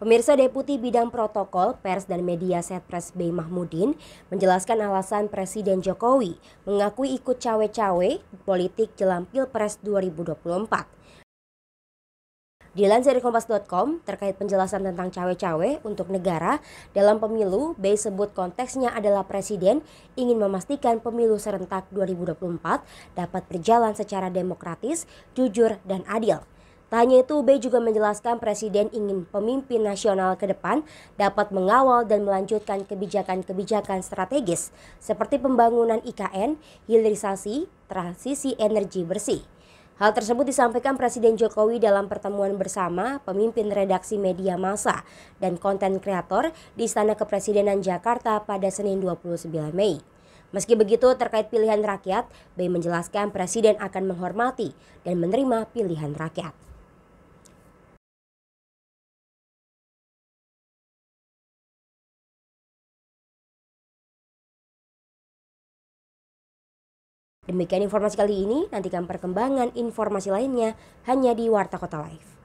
Pemirsa Deputi Bidang Protokol, Pers dan Media Setpres B. Mahmudin menjelaskan alasan Presiden Jokowi mengakui ikut cawe-cawe politik jelang Pilpres 2024. Dilansir kompas.com terkait penjelasan tentang cawe-cawe untuk negara dalam pemilu, B sebut konteksnya adalah presiden ingin memastikan pemilu serentak 2024 dapat berjalan secara demokratis, jujur, dan adil. Tak hanya itu, B juga menjelaskan Presiden ingin pemimpin nasional ke depan dapat mengawal dan melanjutkan kebijakan-kebijakan strategis seperti pembangunan IKN, hilirisasi, transisi energi bersih. Hal tersebut disampaikan Presiden Jokowi dalam pertemuan bersama pemimpin redaksi media massa dan konten kreator di Istana Kepresidenan Jakarta pada Senin 29 Mei. Meski begitu, terkait pilihan rakyat, B menjelaskan Presiden akan menghormati dan menerima pilihan rakyat. Demikian informasi kali ini, nantikan perkembangan informasi lainnya hanya di Warta Kota Live.